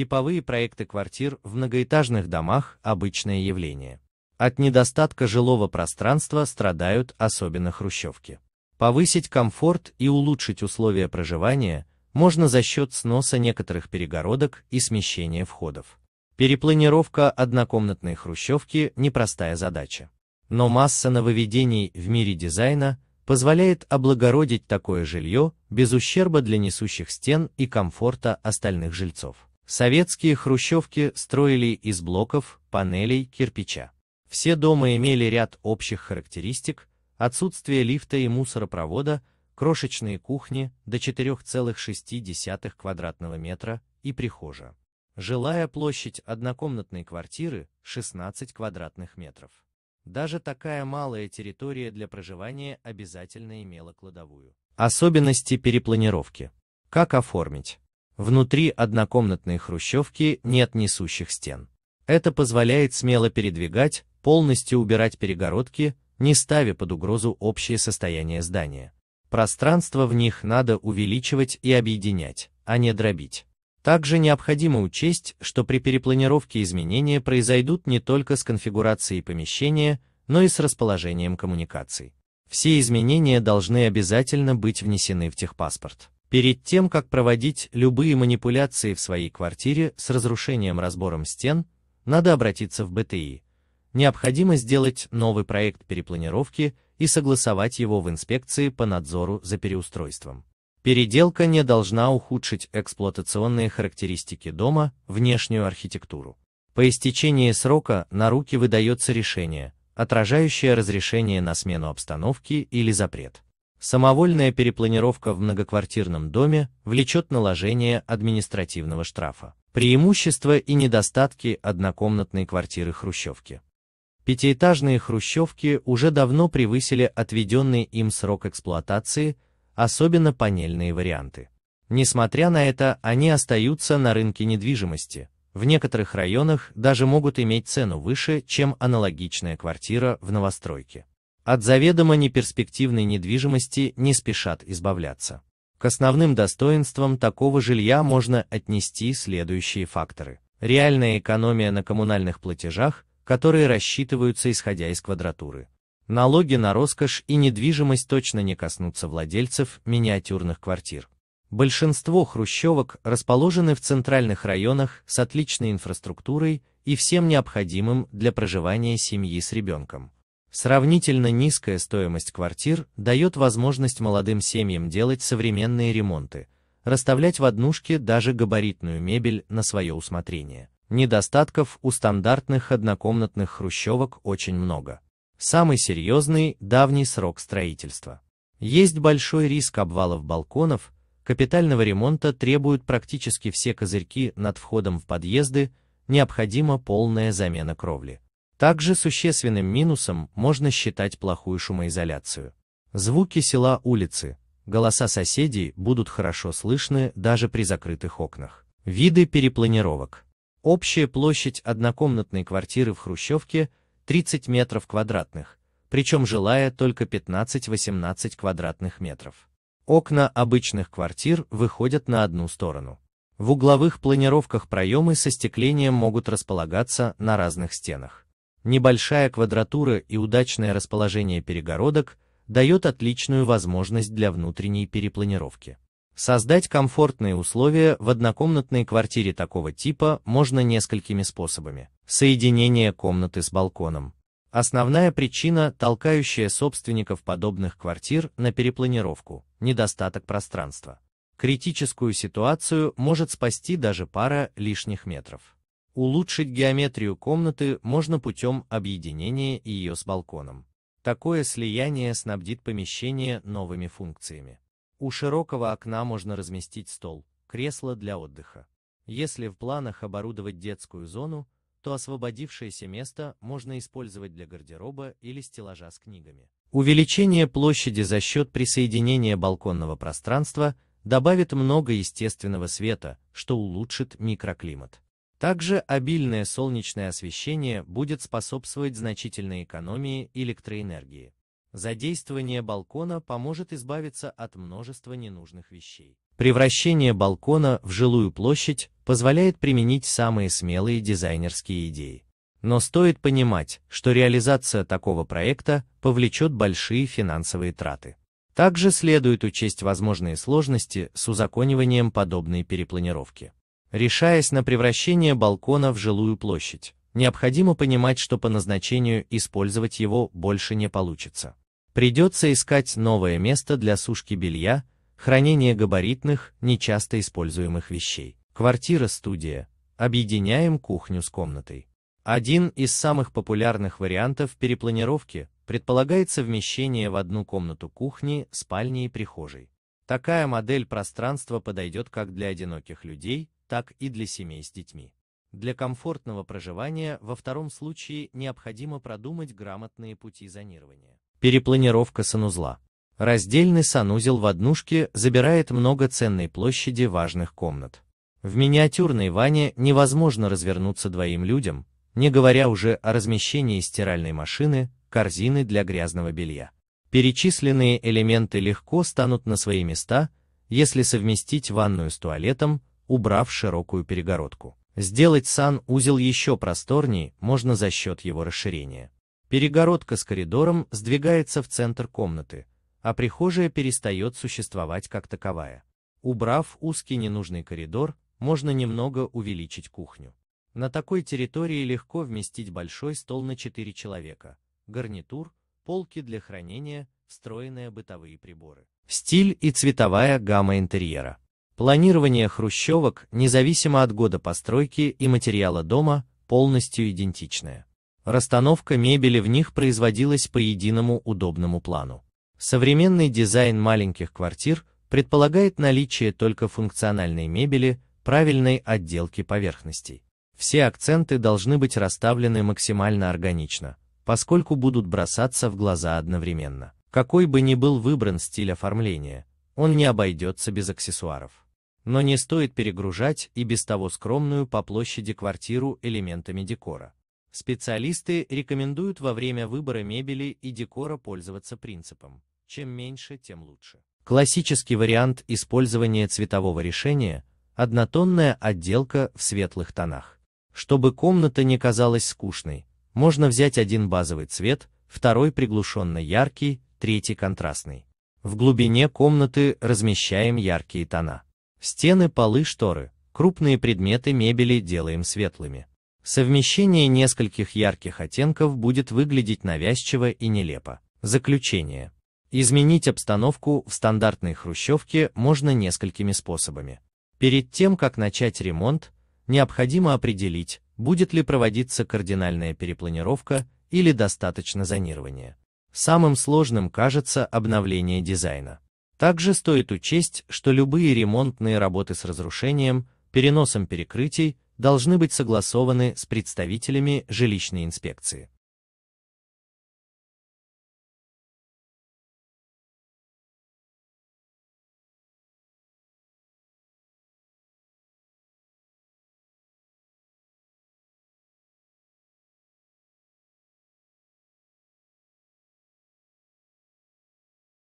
Типовые проекты квартир в многоэтажных домах – обычное явление. От недостатка жилого пространства страдают особенно хрущевки. Повысить комфорт и улучшить условия проживания можно за счет сноса некоторых перегородок и смещения входов. Перепланировка однокомнатной хрущевки – непростая задача. Но масса нововведений в мире дизайна позволяет облагородить такое жилье без ущерба для несущих стен и комфорта остальных жильцов. Советские хрущевки строили из блоков, панелей, кирпича. Все дома имели ряд общих характеристик, отсутствие лифта и мусоропровода, крошечные кухни до 4,6 квадратного метра и прихожая. Жилая площадь однокомнатной квартиры 16 квадратных метров. Даже такая малая территория для проживания обязательно имела кладовую. Особенности перепланировки. Как оформить? Внутри однокомнатной хрущевки нет несущих стен. Это позволяет смело передвигать, полностью убирать перегородки, не ставя под угрозу общее состояние здания. Пространство в них надо увеличивать и объединять, а не дробить. Также необходимо учесть, что при перепланировке изменения произойдут не только с конфигурацией помещения, но и с расположением коммуникаций. Все изменения должны обязательно быть внесены в техпаспорт. Перед тем, как проводить любые манипуляции в своей квартире с разрушением-разбором стен, надо обратиться в БТИ. Необходимо сделать новый проект перепланировки и согласовать его в инспекции по надзору за переустройством. Переделка не должна ухудшить эксплуатационные характеристики дома, внешнюю архитектуру. По истечении срока на руки выдается решение, отражающее разрешение на смену обстановки или запрет. Самовольная перепланировка в многоквартирном доме влечет наложение административного штрафа. Преимущества и недостатки однокомнатной квартиры хрущевки. Пятиэтажные хрущевки уже давно превысили отведенный им срок эксплуатации, особенно панельные варианты. Несмотря на это, они остаются на рынке недвижимости, в некоторых районах даже могут иметь цену выше, чем аналогичная квартира в новостройке от заведомо неперспективной недвижимости не спешат избавляться. К основным достоинствам такого жилья можно отнести следующие факторы. Реальная экономия на коммунальных платежах, которые рассчитываются исходя из квадратуры. Налоги на роскошь и недвижимость точно не коснутся владельцев миниатюрных квартир. Большинство хрущевок расположены в центральных районах с отличной инфраструктурой и всем необходимым для проживания семьи с ребенком. Сравнительно низкая стоимость квартир дает возможность молодым семьям делать современные ремонты, расставлять в однушке даже габаритную мебель на свое усмотрение. Недостатков у стандартных однокомнатных хрущевок очень много. Самый серьезный – давний срок строительства. Есть большой риск обвалов балконов, капитального ремонта требуют практически все козырьки над входом в подъезды, необходима полная замена кровли. Также существенным минусом можно считать плохую шумоизоляцию. Звуки села улицы, голоса соседей будут хорошо слышны даже при закрытых окнах. Виды перепланировок. Общая площадь однокомнатной квартиры в Хрущевке 30 метров квадратных, причем жилая только 15-18 квадратных метров. Окна обычных квартир выходят на одну сторону. В угловых планировках проемы со стеклением могут располагаться на разных стенах. Небольшая квадратура и удачное расположение перегородок дает отличную возможность для внутренней перепланировки. Создать комфортные условия в однокомнатной квартире такого типа можно несколькими способами. Соединение комнаты с балконом. Основная причина, толкающая собственников подобных квартир на перепланировку – недостаток пространства. Критическую ситуацию может спасти даже пара лишних метров. Улучшить геометрию комнаты можно путем объединения ее с балконом. Такое слияние снабдит помещение новыми функциями. У широкого окна можно разместить стол, кресло для отдыха. Если в планах оборудовать детскую зону, то освободившееся место можно использовать для гардероба или стеллажа с книгами. Увеличение площади за счет присоединения балконного пространства добавит много естественного света, что улучшит микроклимат. Также обильное солнечное освещение будет способствовать значительной экономии электроэнергии. Задействование балкона поможет избавиться от множества ненужных вещей. Превращение балкона в жилую площадь позволяет применить самые смелые дизайнерские идеи. Но стоит понимать, что реализация такого проекта повлечет большие финансовые траты. Также следует учесть возможные сложности с узакониванием подобной перепланировки. Решаясь на превращение балкона в жилую площадь, необходимо понимать, что по назначению использовать его больше не получится. Придется искать новое место для сушки белья, хранения габаритных, нечасто используемых вещей. Квартира-студия. Объединяем кухню с комнатой. Один из самых популярных вариантов перепланировки предполагает совмещение в одну комнату кухни, спальни и прихожей. Такая модель пространства подойдет как для одиноких людей, так и для семей с детьми. Для комфортного проживания во втором случае необходимо продумать грамотные пути зонирования. Перепланировка санузла. Раздельный санузел в однушке забирает много ценной площади важных комнат. В миниатюрной ванне невозможно развернуться двоим людям, не говоря уже о размещении стиральной машины, корзины для грязного белья. Перечисленные элементы легко станут на свои места, если совместить ванную с туалетом, убрав широкую перегородку. Сделать санузел еще просторней можно за счет его расширения. Перегородка с коридором сдвигается в центр комнаты, а прихожая перестает существовать как таковая. Убрав узкий ненужный коридор, можно немного увеличить кухню. На такой территории легко вместить большой стол на 4 человека, гарнитур, полки для хранения, встроенные бытовые приборы. Стиль и цветовая гамма интерьера. Планирование хрущевок, независимо от года постройки и материала дома, полностью идентичное. Расстановка мебели в них производилась по единому удобному плану. Современный дизайн маленьких квартир предполагает наличие только функциональной мебели, правильной отделки поверхностей. Все акценты должны быть расставлены максимально органично, поскольку будут бросаться в глаза одновременно. Какой бы ни был выбран стиль оформления, он не обойдется без аксессуаров. Но не стоит перегружать и без того скромную по площади квартиру элементами декора. Специалисты рекомендуют во время выбора мебели и декора пользоваться принципом «чем меньше, тем лучше». Классический вариант использования цветового решения – однотонная отделка в светлых тонах. Чтобы комната не казалась скучной, можно взять один базовый цвет, второй приглушенно яркий, третий контрастный. В глубине комнаты размещаем яркие тона. Стены, полы, шторы, крупные предметы мебели делаем светлыми. Совмещение нескольких ярких оттенков будет выглядеть навязчиво и нелепо. Заключение. Изменить обстановку в стандартной хрущевке можно несколькими способами. Перед тем, как начать ремонт, необходимо определить, будет ли проводиться кардинальная перепланировка или достаточно зонирования. Самым сложным кажется обновление дизайна. Также стоит учесть, что любые ремонтные работы с разрушением, переносом перекрытий должны быть согласованы с представителями жилищной инспекции.